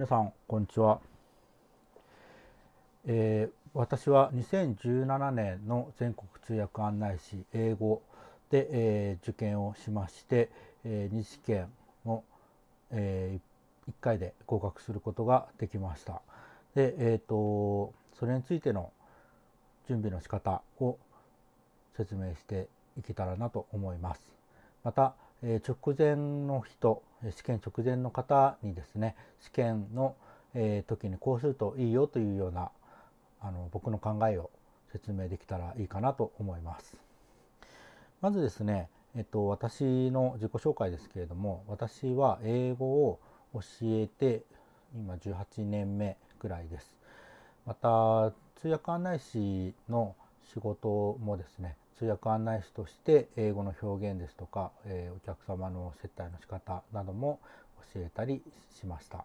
皆さんこんにちは、えー、私は2017年の全国通訳案内士英語で、えー、受験をしまして、えー、2試験を、えー、1回で合格することができましたで、えーとそれについての準備の仕方を説明していけたらなと思いますまたえ直前の人試験直前の方にですね試験の、え時にこうするといいよというようなあの僕の考えを説明できたらいいかなと思います。まずですね、えっと、私の自己紹介ですけれども私は英語を教えて今18年目ぐらいです。また通訳案内士の仕事もですね通訳案内士として英語の表現ですとか、えお客様の接待の仕方なども教えたりしました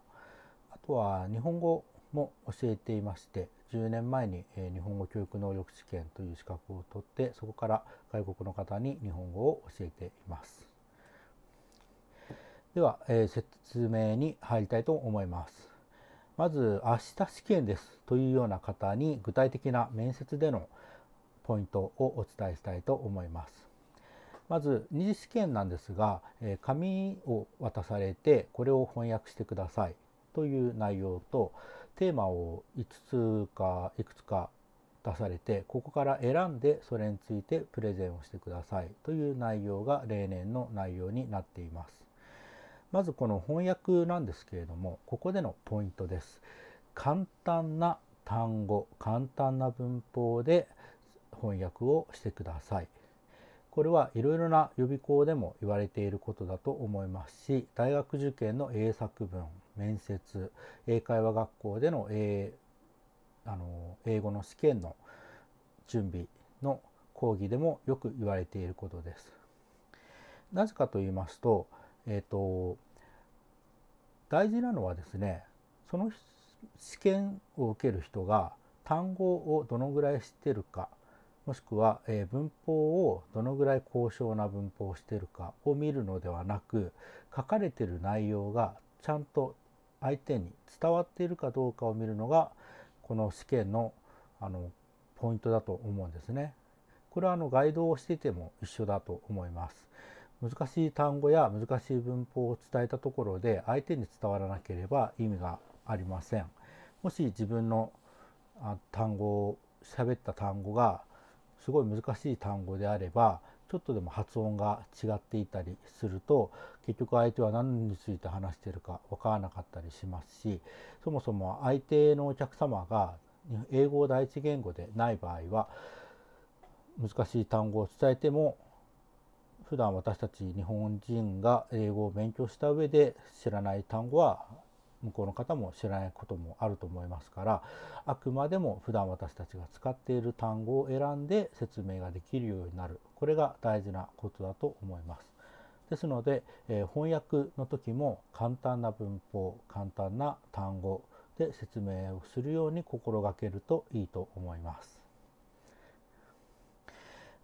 あとは日本語も教えていまして10年前にえ日本語教育能力試験という資格を取ってそこから外国の方に日本語を教えていますでは、え説明に入りたいと思いますまず明日試験ですというような方に具体的な面接での、ポイントをお伝えしたいと思います。まず二次試験なんですが、え紙を渡されてこれを翻訳してくださいという内容とテーマを5つかいくつか出されてここから選んでそれについてプレゼンをしてくださいという内容が例年の内容になっています。まずこの翻訳なんですけれどもここでのポイントです。簡単な単語簡単な文法で翻訳をしてください。これはいろいろな予備校でも言われていることだと思いますし大学受験の英作文面接英会話学校での英あの英語の試験の準備の講義でもよく言われていることです。なぜかと言いますと,、えーと、と大事なのはですねその試験を受ける人が単語をどのぐらい知ってるかもしくは、え文法をどのぐらい高尚な文法をしているかを見るのではなく書かれている内容がちゃんと相手に伝わっているかどうかを見るのがこの試験のあのポイントだと思うんですね。これはあのガイドをしていても一緒だと思います。難しい単語や難しい文法を伝えたところで相手に伝わらなければ意味がありません。もし自分のあ単語を喋った単語がすごい難しい単語であればちょっとでも発音が違っていたりすると結局相手は何について話してるか分からなかったりしますしそもそも相手のお客様が英語を第一言語でない場合は難しい単語を伝えても普段私たち日本人が英語を勉強した上で知らない単語は向こうの方も知らないこともあると思いますからあくまでも普段私たちが使っている単語を選んで説明ができるようになるこれが大事なことだと思います。ですので、えー、翻訳の時も簡単な文法簡単な単語で説明をするように心がけるといいと思います。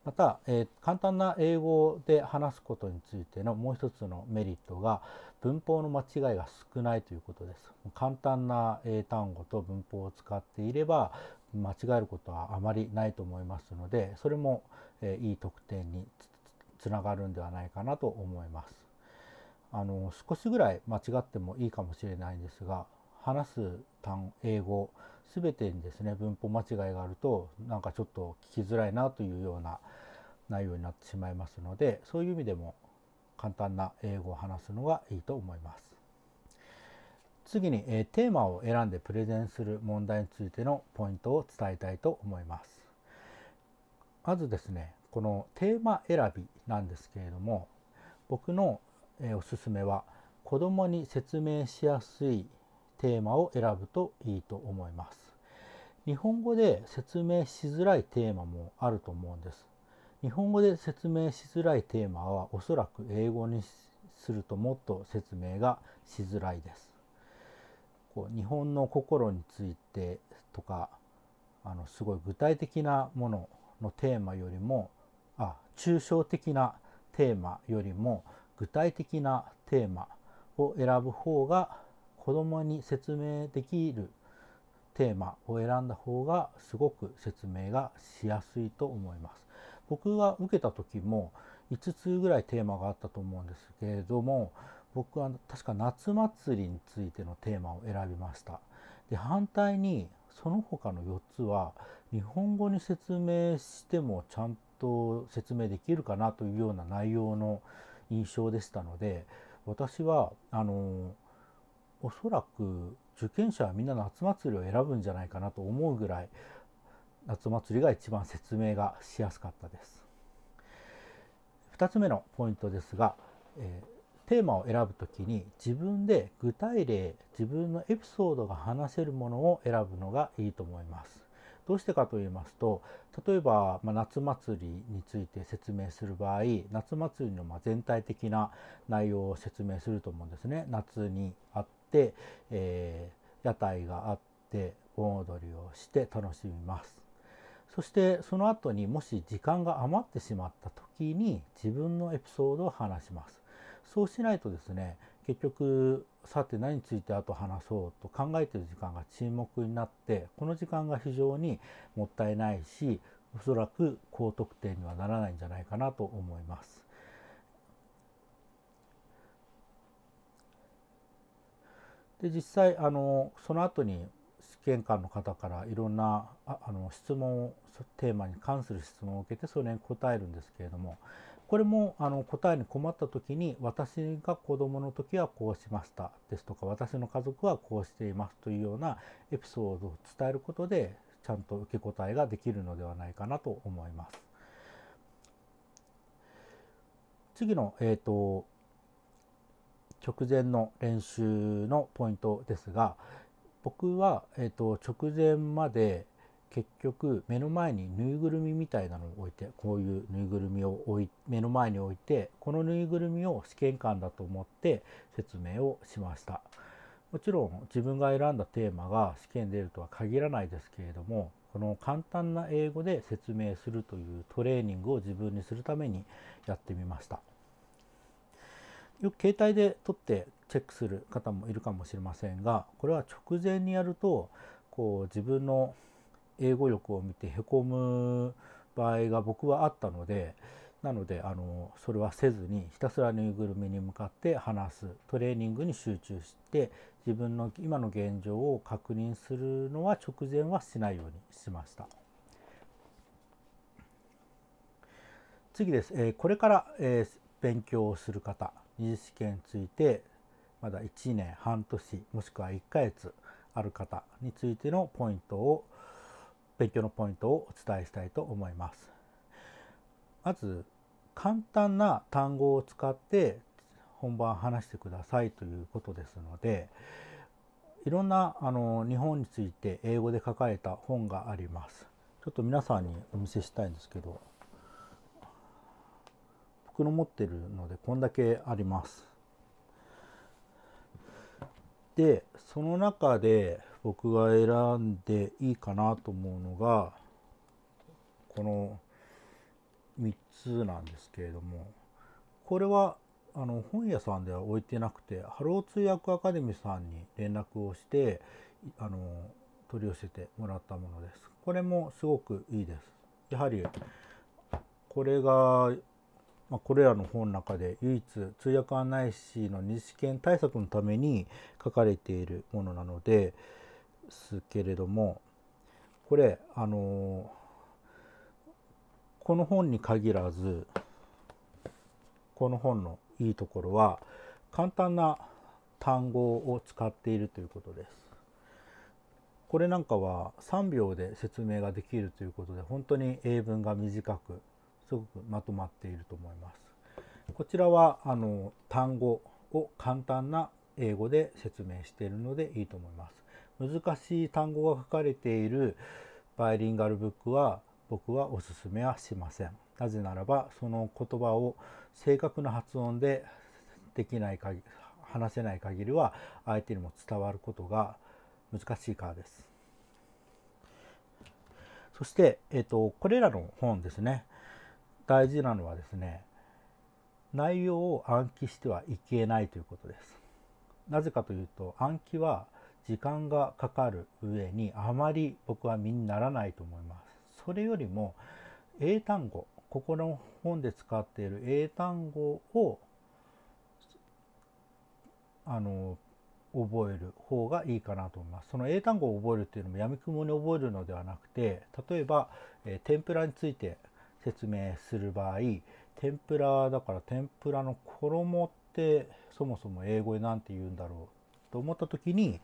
また、えー、簡単な英語で話すことについてのもう一つのメリットが文法の間違いが少ないということです。簡単な英単語と文法を使っていれば間違えることはあまりないと思いますのでそれも、えー、いい得点につながるんではないかなと思います。あの少しぐらい間違ってもいいかもしれないんですが話す単英語全てにですね文法間違いがあるとなんかちょっと聞きづらいなというような内容になってしまいますのでそういう意味でも簡単な英語を話すのがいいと思います。次に、えテーマを選んでプレゼンする問題についてのポイントを伝えたいと思います。まずですねこのテーマ選びなんですけれども僕の、えおすすめは子どもに説明しやすいテーマを選ぶといいと思います。日本語で説明しづらいテーマもあると思うんです。日本語で説明しづらいテーマはおそらく英語にするともっと説明がしづらいです。こう日本の心についてとかあのすごい具体的なもののテーマよりもあ抽象的なテーマよりも具体的なテーマを選ぶ方が子供に説明できるテーマを選んだ方がすごく説明がしやすいと思います。僕が受けた時も5つぐらいテーマがあったと思うんですけれども僕は確か夏祭りについてのテーマを選びました。で反対にその他の4つは日本語に説明してもちゃんと説明できるかなというような内容の印象でしたので私はあのーおそらく受験者はみんな夏祭りを選ぶんじゃないかなと思うぐらい夏祭りが一番説明がしやすかったです。2つ目のポイントですが、えー、テーマを選ぶ時に自分で具体例自分のエピソードが話せるものを選ぶのがいいと思います。どうしてかと言いますと例えば、まあ、夏祭りについて説明する場合夏祭りのま全体的な内容を説明すると思うんですね。夏にあっ、えー、屋台があって盆踊りをして楽しみます。そしてその後にもし時間が余ってしまった時に自分のエピソードを話します。そうしないとですね結局さて何についてあと話そうと考えてる時間が沈黙になってこの時間が非常にもったいないしおそらく高得点にはならないんじゃないかなと思います。で実際あのその後に試験官の方からいろんなああの質問をテーマに関する質問を受けてそれに答えるんですけれどもこれもあの答えに困った時に私が子どもの時はこうしましたですとか私の家族はこうしていますというようなエピソードを伝えることでちゃんと受け答えができるのではないかなと思います。次の、えーと、と直前の練習のポイントですが僕は、えーと、直前まで結局目の前にぬいぐるみみたいなのを置いてこういうぬいぐるみを置い目の前に置いてこのぬいぐるみを試験官だと思って説明をしましたもちろん自分が選んだテーマが試験出るとは限らないですけれどもこの簡単な英語で説明するというトレーニングを自分にするためにやってみましたよく携帯で撮ってチェックする方もいるかもしれませんがこれは直前にやるとこう自分の英語力を見てへこむ場合が僕はあったのでなのであのそれはせずにひたすらぬいぐるみに向かって話すトレーニングに集中して自分の今の現状を確認するのは直前はしないようにしました。次です、えこれから、え勉強をする方技次試験についてまだ1年半年もしくは1ヶ月ある方についてのポイントを勉強のポイントをお伝えしたいと思います。まず簡単な単語を使って本番話してくださいということですのでいろんなあの日本について英語で書かれた本があります。ちょっと皆さんにお見せしたいんですけど袋持ってるのでこんだけあります。でその中で僕が選んでいいかなと思うのがこの3つなんですけれどもこれはあの本屋さんでは置いてなくてハロー通訳アカデミーさんに連絡をしてあの取り寄せてもらったものです。これもすごくいいです。やはりこれがまあ、これらの本の中で唯一通訳案内士の二次試験対策のために書かれているものなのですけれどもこれあのこの本に限らずこの本のいいところは簡単な単語を使っているということです。これなんかは3秒で説明ができるということで本当に英文が短くすごくまとまっていると思います。こちらはあの単語を簡単な英語で説明しているのでいいと思います。難しい単語が書かれているバイリンガルブックは僕はおすすめはしません。なぜならばその言葉を正確な発音でできない限り話せない限りは相手にも伝わることが難しいからです。そして、えっと、これらの本ですね大事なのはですね内容を暗記してはいけないということです。なぜかというと暗記は時間がかかる上にあまり僕は身にならないと思います。それよりも英単語ここの本で使っている英単語をあの覚える方がいいかなと思います。その英単語を覚えるっていうのもやみくもに覚えるのではなくて例えば、えー、天ぷらについて説明する場合天ぷらだから天ぷらの衣ってそもそも英語で何て言うんだろうと思った時に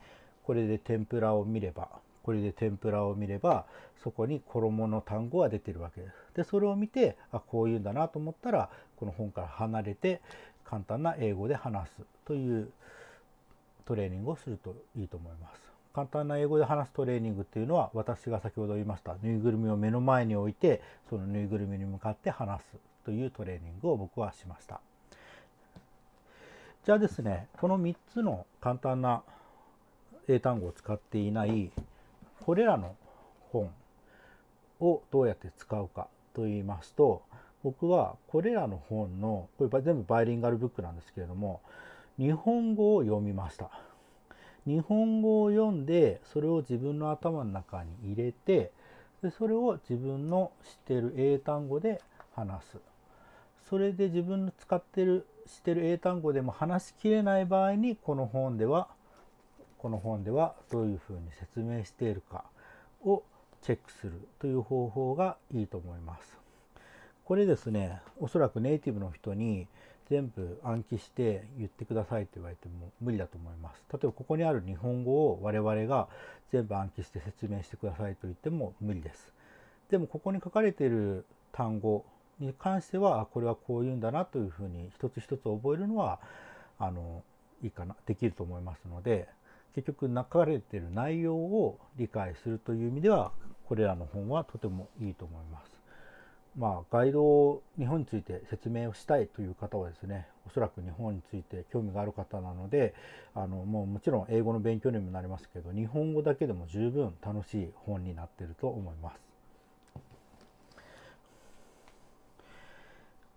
これで天ぷらを見ればこれで天ぷらを見ればそこに衣の単語が出てるわけです。でそれを見てあこういうんだなと思ったらこの本から離れて簡単な英語で話すというトレーニングをするといいと思います。簡単な英語で話すトレーニングっていうのは私が先ほど言いましたぬいぐるみを目の前に置いてそのぬいぐるみに向かって話すというトレーニングを僕はしましたじゃあですねこの3つの簡単な英単語を使っていないこれらの本をどうやって使うかと言いますと僕はこれらの本のこれ全部バイリンガルブックなんですけれども日本語を読みました日本語を読んでそれを自分の頭の中に入れてでそれを自分の知ってる英単語で話すそれで自分の使ってる知ってる英単語でも話しきれない場合にこの本ではこの本ではどういうふうに説明しているかをチェックするという方法がいいと思います。これですねおそらくネイティブの人に全部暗記して言ってくださいって言われても無理だと思います。例えばここにある日本語を我々が全部暗記して説明してくださいと言っても無理です。でもここに書かれている単語に関してはこれはこう言うんだなというふうに一つ一つ覚えるのはあのいいかなできると思いますので結局書かれている内容を理解するという意味ではこれらの本はとてもいいと思います。まあ、ガイド日本について説明をしたいという方はですねおそらく日本について興味がある方なのであのもうもちろん英語の勉強にもなりますけど日本語だけでも十分楽しい本になっていると思います。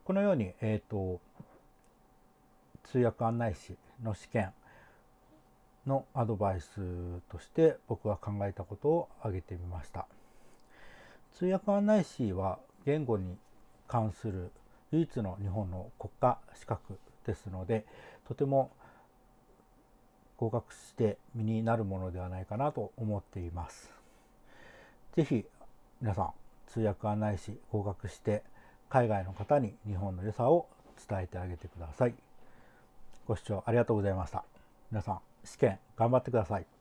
このように、えーと、と通訳案内士の試験のアドバイスとして僕は考えたことを挙げてみました。通訳案内士は言語に関する唯一の日本の国家資格ですのでとても合格して身になるものではないかなと思っています。ぜひ皆さん通訳案内士合格して海外の方に日本の良さを伝えてあげてください。ご視聴ありがとうございました。皆さん試験頑張ってください。